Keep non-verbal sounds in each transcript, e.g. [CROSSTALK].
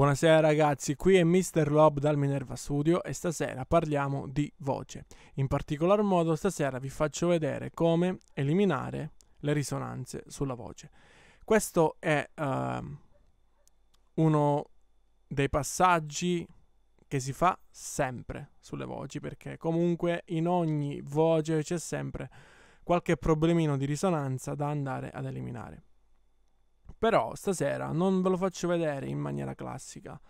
Buonasera ragazzi, qui è Mr. Lob dal Minerva Studio e stasera parliamo di voce. In particolar modo stasera vi faccio vedere come eliminare le risonanze sulla voce. Questo è uh, uno dei passaggi che si fa sempre sulle voci perché comunque in ogni voce c'è sempre qualche problemino di risonanza da andare ad eliminare. Però stasera non ve lo faccio vedere in maniera classica.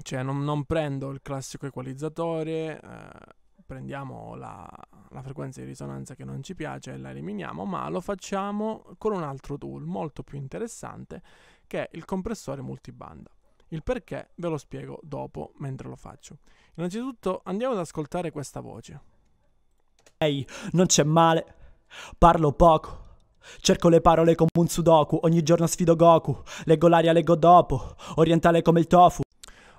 Cioè non, non prendo il classico equalizzatore, eh, prendiamo la, la frequenza di risonanza che non ci piace e la eliminiamo, ma lo facciamo con un altro tool molto più interessante che è il compressore multibanda. Il perché ve lo spiego dopo mentre lo faccio. Innanzitutto andiamo ad ascoltare questa voce. Ehi, hey, non c'è male, parlo poco Cerco le parole come un sudoku, ogni giorno sfido Goku, leggo l'aria, leggo dopo, orientale come il tofu.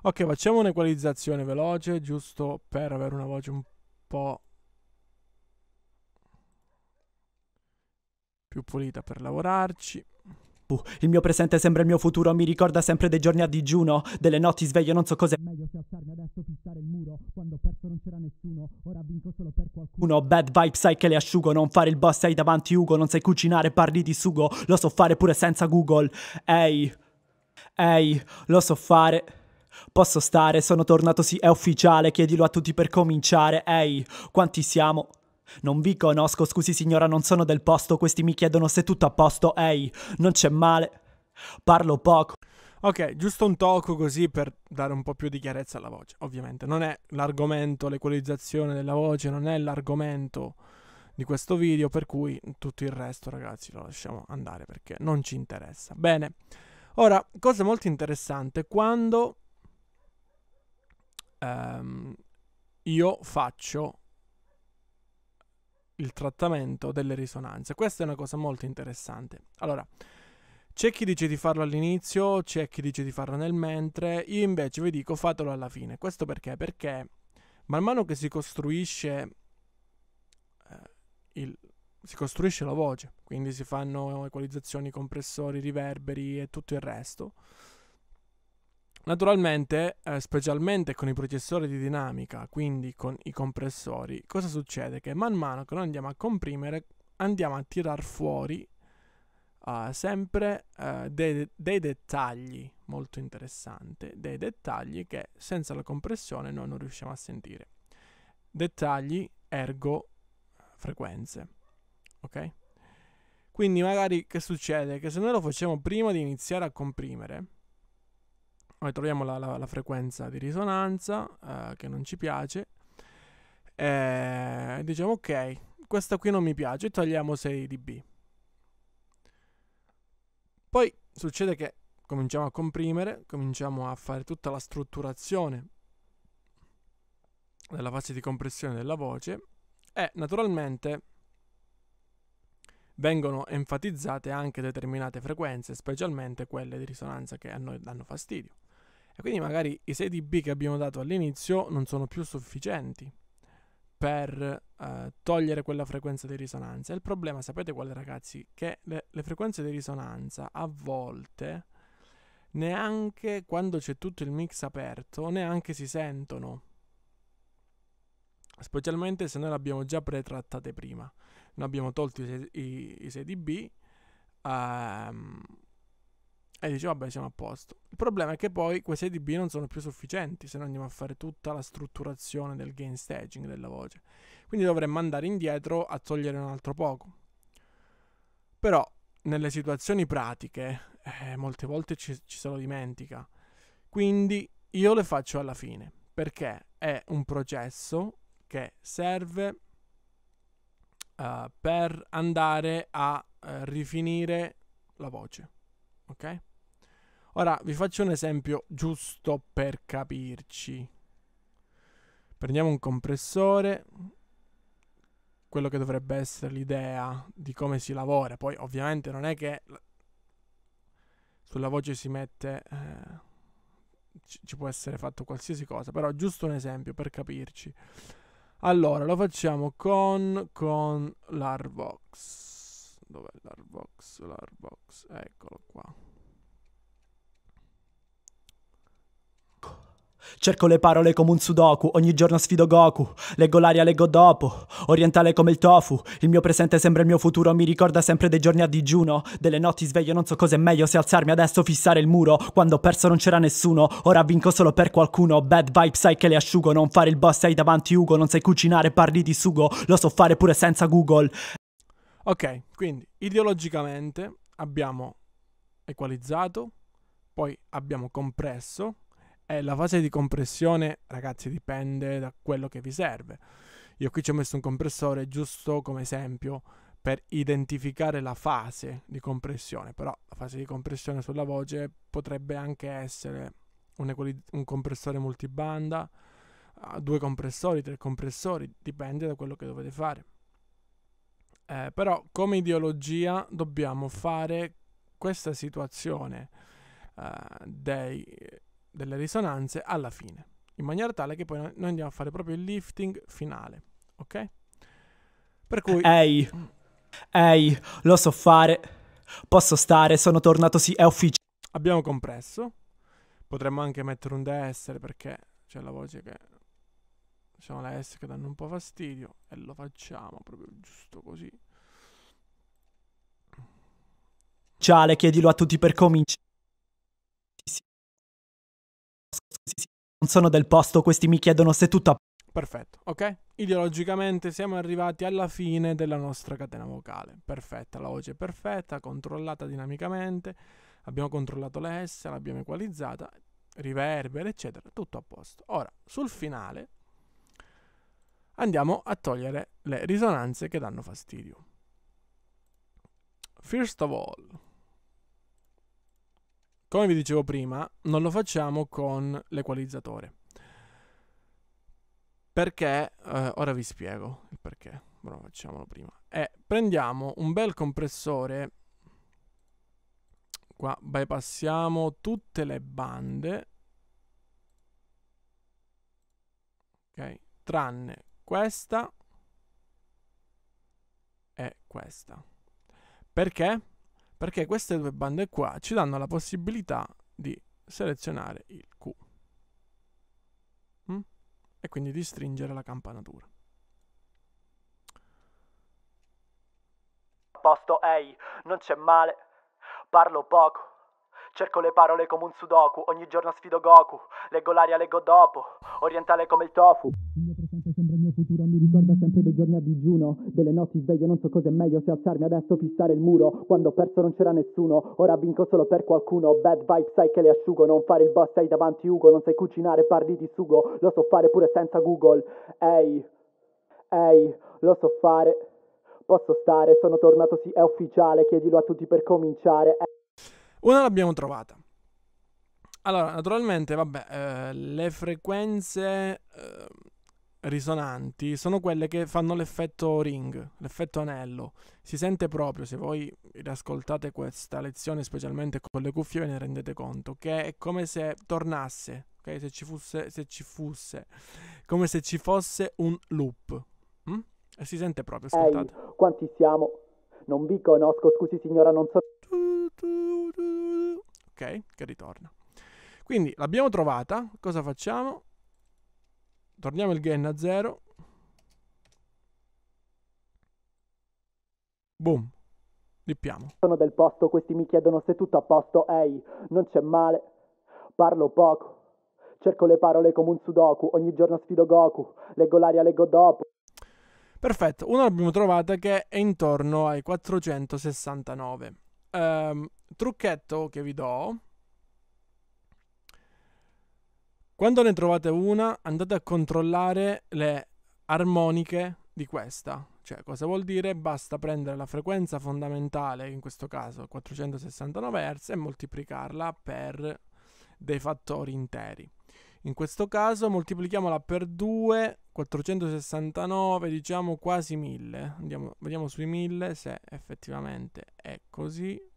Ok, facciamo un'equalizzazione veloce, giusto per avere una voce un po' più pulita per lavorarci. Uh, il mio presente sembra il mio futuro, mi ricorda sempre dei giorni a digiuno, delle notti sveglio, non so cos'è. Meglio se alzarmi adesso spostare il muro. Quando ho perso non c'era nessuno, ora vinco solo per qualcuno. Uno, bad vibe sai che le asciugo, non fare il boss sei davanti Ugo, non sai cucinare, parli di sugo, lo so fare pure senza Google. Ehi, ehi, lo so fare... Posso stare, sono tornato, sì, è ufficiale, chiedilo a tutti per cominciare, ehi, quanti siamo? Non vi conosco, scusi signora, non sono del posto, questi mi chiedono se tutto a posto, ehi, non c'è male, parlo poco. Ok, giusto un tocco così per dare un po' più di chiarezza alla voce. Ovviamente non è l'argomento l'equalizzazione della voce, non è l'argomento di questo video, per cui tutto il resto ragazzi lo lasciamo andare perché non ci interessa. Bene, ora, cosa molto interessante, quando ehm, io faccio il trattamento delle risonanze, questa è una cosa molto interessante. Allora, c'è chi dice di farlo all'inizio, c'è chi dice di farlo nel mentre, io invece vi dico fatelo alla fine. Questo perché? Perché man mano che si costruisce, eh, il, si costruisce la voce, quindi si fanno equalizzazioni, compressori, riverberi e tutto il resto. Naturalmente, eh, specialmente con i processori di dinamica, quindi con i compressori, cosa succede? Che man mano che noi andiamo a comprimere, andiamo a tirar fuori uh, sempre uh, dei, dei, dettagli, molto interessanti, dei dettagli che senza la compressione noi non riusciamo a sentire. Dettagli, ergo, frequenze. Ok? Quindi magari che succede? Che se noi lo facciamo prima di iniziare a comprimere, noi troviamo la, la, la frequenza di risonanza uh, che non ci piace eh, e diciamo ok, questa qui non mi piace, togliamo 6 dB poi succede che cominciamo a comprimere, cominciamo a fare tutta la strutturazione della fase di compressione della voce e naturalmente vengono enfatizzate anche determinate frequenze, specialmente quelle di risonanza che a noi danno fastidio. E quindi magari i 6 dB che abbiamo dato all'inizio non sono più sufficienti per eh, togliere quella frequenza di risonanza. Il problema, sapete quale ragazzi? Che le, le frequenze di risonanza a volte, neanche quando c'è tutto il mix aperto, neanche si sentono specialmente se noi le abbiamo già pretrattate prima. Noi abbiamo tolto i, 6dB, ehm, e dice, vabbè siamo a posto. Il problema è che poi queste DB non sono più sufficienti se non andiamo a fare tutta la strutturazione del gain staging della voce. Quindi dovremmo andare indietro a togliere un altro poco. Però nelle situazioni pratiche eh, molte volte ci, ci se lo dimentica. Quindi io le faccio alla fine perché è un processo che serve uh, per andare a uh, rifinire la voce. Ok? Ora vi faccio un esempio giusto per capirci. Prendiamo un compressore, quello che dovrebbe essere l'idea di come si lavora, poi ovviamente non è che sulla voce si mette... Eh, ci può essere fatto qualsiasi cosa, però giusto un esempio per capirci. Allora, lo facciamo con, con l'Arvox. Dov'è l'Arvox? L'Arvox, eccolo qua. Cerco le parole come un sudoku, ogni giorno sfido Goku. Leggo l'aria, leggo dopo. Orientale come il tofu. Il mio presente sembra il mio futuro, mi ricorda sempre dei giorni a digiuno. Delle notti sveglio, non so cos'è meglio se alzarmi adesso, fissare il muro. Quando ho perso non c'era nessuno, ora vinco solo per qualcuno. Bad vibe sai che le asciugo, non fare il boss, sei davanti Ugo. Non sai cucinare, parli di sugo, lo so fare pure senza Google. Ok, quindi ideologicamente abbiamo equalizzato, poi abbiamo compresso e eh, la fase di compressione, ragazzi, dipende da quello che vi serve. Io qui ci ho messo un compressore giusto come esempio per identificare la fase di compressione, però la fase di compressione sulla voce potrebbe anche essere un, equali- un compressore multibanda, ah, due compressori, tre compressori, dipende da quello che dovete fare. Eh, però come ideologia dobbiamo fare questa situazione eh, dei delle risonanze alla fine, in maniera tale che poi noi andiamo a fare proprio il lifting finale, ok? Per cui... Ehi, ehi, lo so fare, posso stare, sono tornato, sì, è ufficiale. Abbiamo compresso, potremmo anche mettere un DSL perché c'è la voce che... Diciamo la S che danno un po' fastidio e lo facciamo proprio giusto così. Ciao, chiedilo a tutti per cominciare. sono del posto, questi mi chiedono se tutto a... Perfetto, ok? Ideologicamente siamo arrivati alla fine della nostra catena vocale. Perfetta, la voce è perfetta, controllata dinamicamente, abbiamo controllato la S, l'abbiamo equalizzata, riverbero, eccetera, tutto a posto. Ora, sul finale andiamo a togliere le risonanze che danno fastidio. First of all, come vi dicevo prima, non lo facciamo con l'equalizzatore. Perché? Eh, ora vi spiego il perché, però facciamolo prima. Eh, prendiamo un bel compressore, qua bypassiamo tutte le bande, ok, tranne questa e questa. Perché? perché queste due bande qua ci danno la possibilità di selezionare il Q mm? e quindi di stringere la campanatura. Posto ehi, non c'è male, parlo poco. Cerco le parole come un sudoku, ogni giorno sfido Goku, leggo l'aria, leggo dopo, orientale come il tofu futuro mi ricorda sempre dei giorni a digiuno Delle notti sveglio non so cosa è meglio se alzarmi adesso fissare il muro Quando ho perso non c'era nessuno, ora vinco solo per qualcuno Bad vibe sai che le asciugo, non fare il boss sei davanti Ugo Non sai cucinare parli di sugo, lo so fare pure senza Google Ehi, ehi, lo so fare, posso stare, sono tornato sì è ufficiale Chiedilo a tutti per cominciare ehi. Una l'abbiamo trovata allora, naturalmente, vabbè, eh, le frequenze eh, risonanti sono quelle che fanno l'effetto ring, l'effetto anello. Si sente proprio, se voi riascoltate questa lezione, specialmente con le cuffie, ve ne rendete conto, che è come se tornasse, ok? Se ci fosse, se ci fosse, come se ci fosse un loop. Mm? E si sente proprio, ascoltate. Ehi, quanti siamo? Non vi conosco, scusi signora, non so... Ok, che ritorna. Quindi l'abbiamo trovata, cosa facciamo? Torniamo il gain a 0. Boom. Dippiamo. Sono del posto, questi mi chiedono se tutto a posto. Ehi, non c'è male. Parlo poco. Cerco le parole come un sudoku. Ogni giorno sfido Goku. Leggo l'aria, leggo dopo. Perfetto, una l'abbiamo trovata che è intorno ai 469. Um, ehm, trucchetto che vi do Quando ne trovate una, andate a controllare le armoniche di questa. Cioè, cosa vuol dire? Basta prendere la frequenza fondamentale, in questo caso 469 Hz, e moltiplicarla per dei fattori interi. In questo caso moltiplichiamola per 2, 469, diciamo quasi 1000. Andiamo, vediamo sui 1000 se effettivamente è così.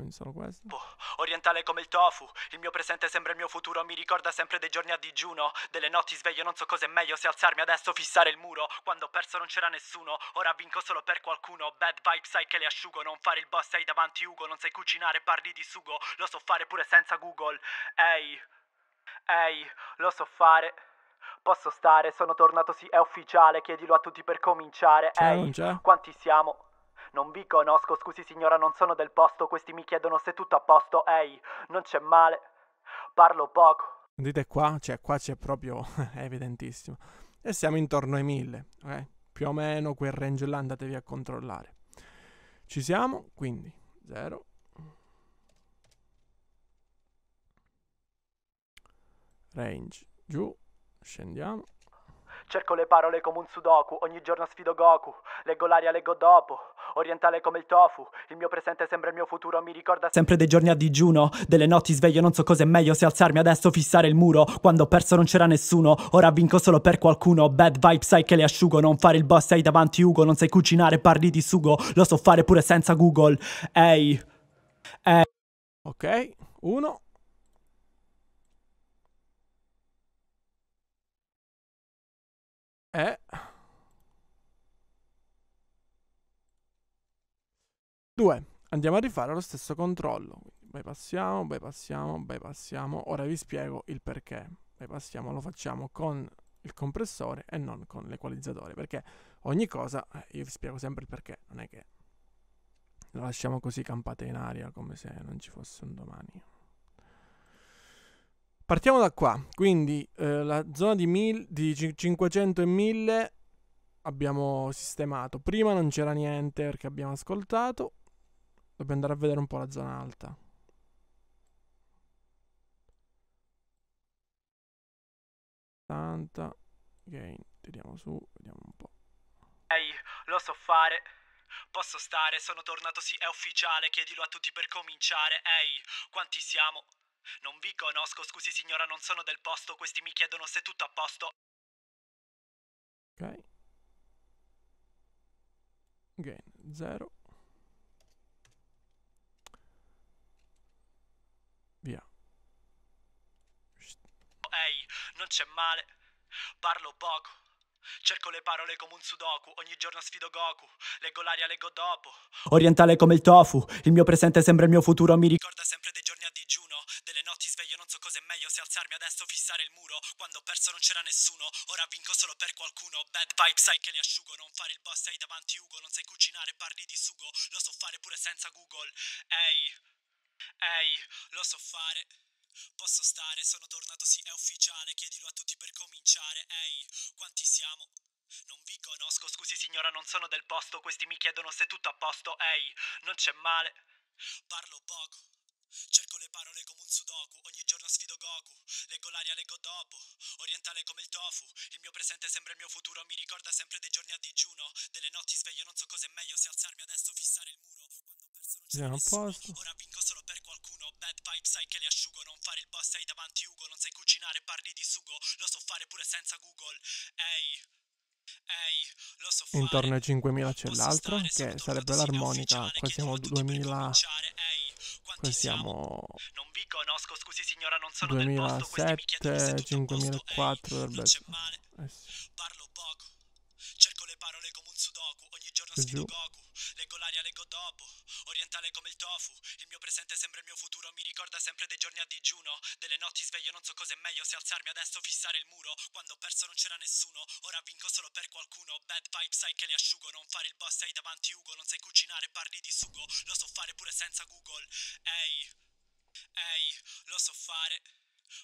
quindi solo questo. Oh, orientale come il tofu, il mio presente sembra il mio futuro, mi ricorda sempre dei giorni a digiuno, delle notti sveglio non so cosa è meglio se alzarmi adesso, fissare il muro, quando ho perso non c'era nessuno, ora vinco solo per qualcuno, bad vibes sai che le asciugo, non fare il boss sei davanti Ugo, non sai cucinare, parli di sugo, lo so fare pure senza Google, ehi, ehi, lo so fare... Posso stare, sono tornato, sì, è ufficiale, chiedilo a tutti per cominciare. Ehi, quanti siamo? Non vi conosco, scusi signora, non sono del posto. Questi mi chiedono se tutto a posto. Ehi, non c'è male. Parlo poco. Dite qua, cioè qua c'è proprio, [LAUGHS] è evidentissimo. E siamo intorno ai mille, ok? Eh? Più o meno quel range là andatevi a controllare. Ci siamo, quindi 0. Range giù, scendiamo. Cerco le parole come un sudoku, ogni giorno sfido Goku. Leggo l'aria, leggo dopo. Orientale come il tofu, il mio presente sembra il mio futuro, mi ricorda sempre dei giorni a digiuno, delle notti sveglio, non so cos'è meglio se alzarmi adesso fissare il muro. Quando ho perso non c'era nessuno, ora vinco solo per qualcuno. Bad vibe sai che le asciugo, non fare il boss sei davanti Ugo, non sai cucinare, parli di sugo, lo so fare pure senza Google. Ehi. Ehi. Ok, uno è eh. 2. Andiamo a rifare lo stesso controllo. bypassiamo, bypassiamo, bypassiamo. Ora vi spiego il perché. Bypassiamo lo facciamo con il compressore e non con l'equalizzatore. Perché ogni cosa, eh, io vi spiego sempre il perché, non è che lo lasciamo così campata in aria come se non ci fosse un domani. Partiamo da qua, quindi eh, la zona di, mil, di 500 e 1000 abbiamo sistemato. Prima non c'era niente perché abbiamo ascoltato. Dobbiamo andare a vedere un po' la zona alta. Tanta. Ok, tiriamo su, vediamo un po'. Ehi, lo so fare. Posso stare, sono tornato, sì, è ufficiale, chiedilo a tutti per cominciare. Ehi, quanti siamo? Non vi conosco, scusi signora, non sono del posto. Questi mi chiedono se tutto a posto. Ok. Gain 0. Via. Ehi, non c'è male. Parlo poco. Cerco le parole come un sudoku, ogni giorno sfido Goku, leggo l'aria, leggo dopo. Orientale come il tofu, il mio presente sembra il mio futuro, mi ricorda sempre dei giorni non so cos'è meglio se alzarmi adesso o fissare il muro. Quando ho perso non c'era nessuno, ora vinco solo per qualcuno. Bad vibes sai che le asciugo, non fare il boss, sei davanti Ugo. Non sai cucinare, parli di sugo, lo so fare pure senza Google. Ehi, ehi, lo so fare. Posso stare, sono tornato, sì, è ufficiale. Chiedilo a tutti per cominciare. Ehi, quanti siamo? Non vi conosco, scusi signora, non sono del posto. Questi mi chiedono se tutto a posto. Ehi, non c'è male. Parlo poco. Cerco le parole come un sudoku, ogni giorno sfido Goku. Leggo l'aria, leggo dopo. Orientale come il tofu. Il mio presente sembra il mio futuro, mi ricorda sempre dei giorni a digiuno. Delle notti sveglio, non so cosa è meglio se alzarmi adesso fissare il muro. Quando ho perso non c'è yeah, nessuno, ora vinco solo per qualcuno. Bad pipe, sai che le asciugo, non fare il boss, sei davanti Ugo. Non sai cucinare, parli di sugo. Lo so fare pure senza Google. Ehi. lo So fare. Intorno ai 5.000 c'è l'altro, che sarebbe l'armonica, qua siamo 2.000... Quanti siamo? Non vi conosco, scusi signora, non sono 2007, del posto, 2004 dovrebbe essere. Parlo poco. Cerco le parole come un sudoku, ogni giorno sfido futuro mi ricorda sempre dei giorni a digiuno. Delle notti sveglio, non so cos'è meglio se alzarmi adesso fissare il muro. Quando ho perso non c'era nessuno, ora vinco solo per qualcuno. Bad vibe sai che le asciugo, non fare il boss, sei davanti Ugo. Non sai cucinare, parli di sugo. Lo so fare pure senza Google. Ehi, ehi, lo so fare.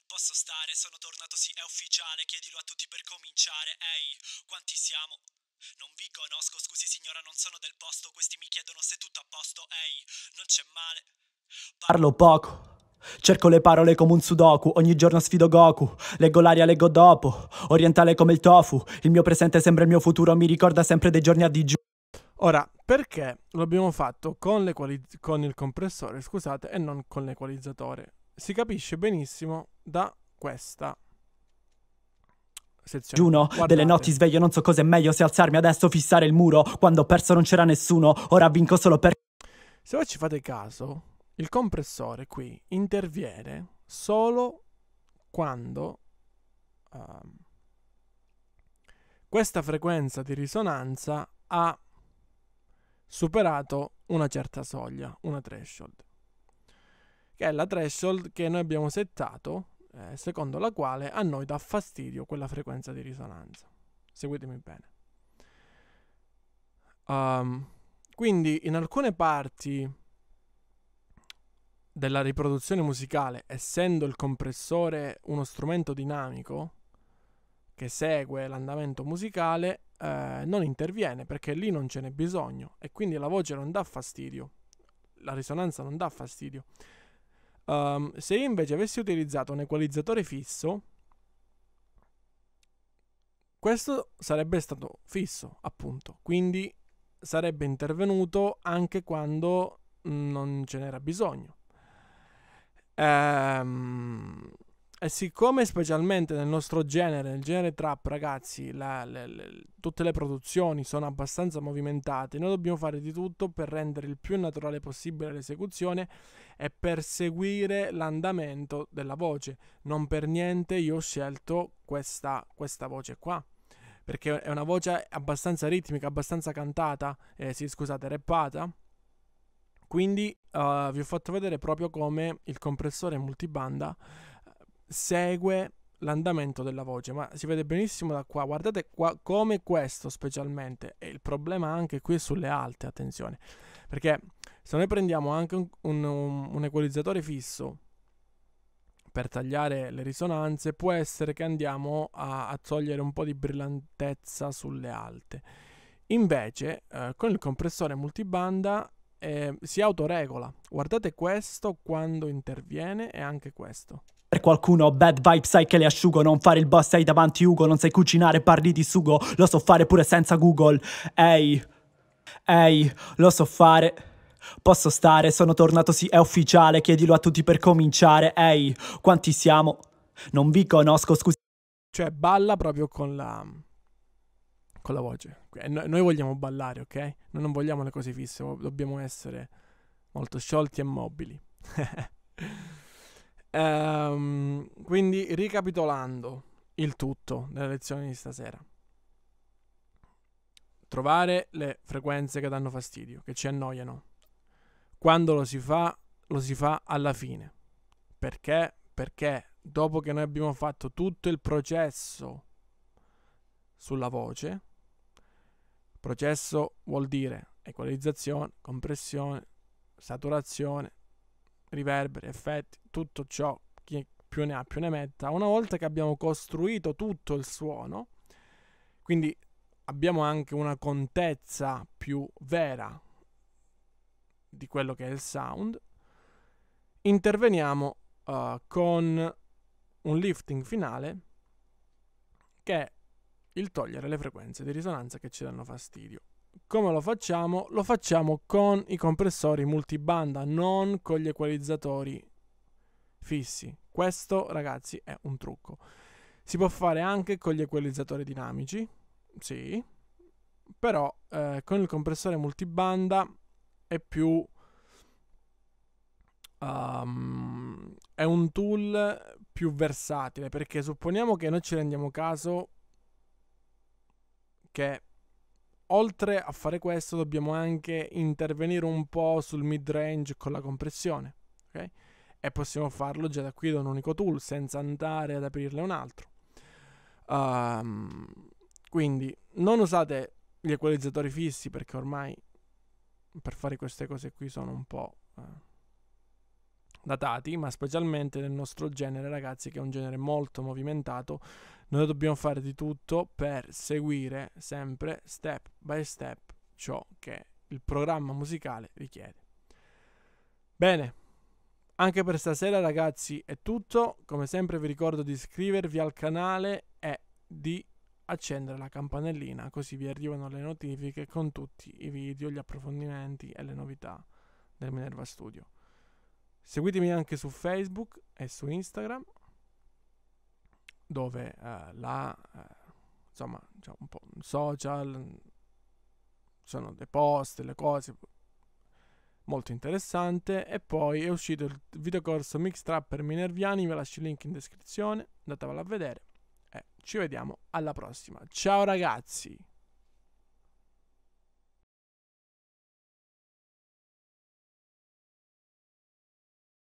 Posso stare, sono tornato, sì, è ufficiale. Chiedilo a tutti per cominciare. Ehi, quanti siamo? Non vi conosco, scusi signora, non sono del posto. Questi mi chiedono se tutto a posto. Ehi, non c'è male. Parlo poco. Cerco le parole come un sudoku, ogni giorno sfido Goku. Leggo l'aria, leggo dopo. Orientale come il tofu. Il mio presente sembra il mio futuro, mi ricorda sempre dei giorni a digiuno. Ora, perché lo abbiamo fatto con, con il compressore, scusate, e non con l'equalizzatore? Si capisce benissimo da questa sezione. Giuno, delle notti sveglio, non so cosa è meglio se alzarmi adesso, fissare il muro. Quando ho perso non c'era nessuno, ora vinco solo per... Se voi ci fate caso, il compressore qui interviene solo quando uh, questa frequenza di risonanza ha superato una certa soglia, una threshold, che è la threshold che noi abbiamo settato eh, secondo la quale a noi dà fastidio quella frequenza di risonanza. Seguitemi bene. Um, quindi in alcune parti della riproduzione musicale, essendo il compressore uno strumento dinamico che segue l'andamento musicale, eh, non interviene perché lì non ce n'è bisogno e quindi la voce non dà fastidio, la risonanza non dà fastidio. Um, se io invece avessi utilizzato un equalizzatore fisso, questo sarebbe stato fisso, appunto, quindi sarebbe intervenuto anche quando mm, non ce n'era bisogno. Ehm, e siccome specialmente nel nostro genere, nel genere trap, ragazzi, la, le, le, tutte le produzioni sono abbastanza movimentate, noi dobbiamo fare di tutto per rendere il più naturale possibile l'esecuzione e per seguire l'andamento della voce. Non per niente io ho scelto questa, questa voce qua perché è una voce abbastanza ritmica, abbastanza cantata, eh, sì, scusate, reppata, quindi uh, vi ho fatto vedere proprio come il compressore multibanda eh, segue l'andamento della voce, ma si vede benissimo da qua. Guardate qua come questo specialmente, e il problema anche qui è sulle alte, attenzione, perché se noi prendiamo anche un, un, un equalizzatore fisso per tagliare le risonanze, può essere che andiamo a, a togliere un po' di brillantezza sulle alte. Invece, eh, con il compressore multibanda eh, si autoregola. Guardate questo quando interviene e anche questo. Per qualcuno bad vibe sai che le asciugo Non fare il boss sei davanti Ugo Non sai cucinare parli di sugo Lo so fare pure senza Google Ehi Ehi Lo so fare Posso stare Sono tornato sì è ufficiale Chiedilo a tutti per cominciare Ehi Quanti siamo Non vi conosco scusi Cioè balla proprio con la con la voce. Eh, noi vogliamo ballare, ok? Noi non vogliamo le cose fisse, dobbiamo essere molto sciolti e mobili. um, [LAUGHS] quindi ricapitolando il tutto della lezione di stasera. Trovare le frequenze che danno fastidio, che ci annoiano. Quando lo si fa, lo si fa alla fine. Perché? Perché dopo che noi abbiamo fatto tutto il processo sulla voce, Processo vuol dire equalizzazione, compressione, saturazione, riverberi, effetti, tutto ciò che più ne ha più ne metta. Una volta che abbiamo costruito tutto il suono, quindi abbiamo anche una contezza più vera di quello che è il sound, interveniamo uh, con un lifting finale che è il togliere le frequenze di risonanza che ci danno fastidio. Come lo facciamo? Lo facciamo con i compressori multibanda, non con gli equalizzatori fissi. Questo, ragazzi, è un trucco. Si può fare anche con gli equalizzatori dinamici, sì, però eh, con il compressore multibanda è più... Um, è un tool più versatile perché supponiamo che noi ci rendiamo caso che oltre a fare questo dobbiamo anche intervenire un po' sul mid range con la compressione, ok? E possiamo farlo già da qui da un unico tool senza andare ad aprirle un altro. Um, quindi non usate gli equalizzatori fissi perché ormai per fare queste cose qui sono un po'... Eh, datati, ma specialmente nel nostro genere, ragazzi, che è un genere molto movimentato, noi dobbiamo fare di tutto per seguire sempre step by step ciò che il programma musicale richiede. Bene, anche per stasera ragazzi è tutto, come sempre vi ricordo di iscrivervi al canale e di accendere la campanellina così vi arrivano le notifiche con tutti i video, gli approfondimenti e le novità del Minerva Studio. Seguitemi anche su Facebook e su Instagram, dove eh, la, eh, insomma, diciamo un po' social, sono dei post, le cose, molto interessante. E poi è uscito il videocorso Mix Trap per Minerviani, ve lascio il link in descrizione, andatevelo a vedere. ci vediamo alla prossima. Ciao ragazzi!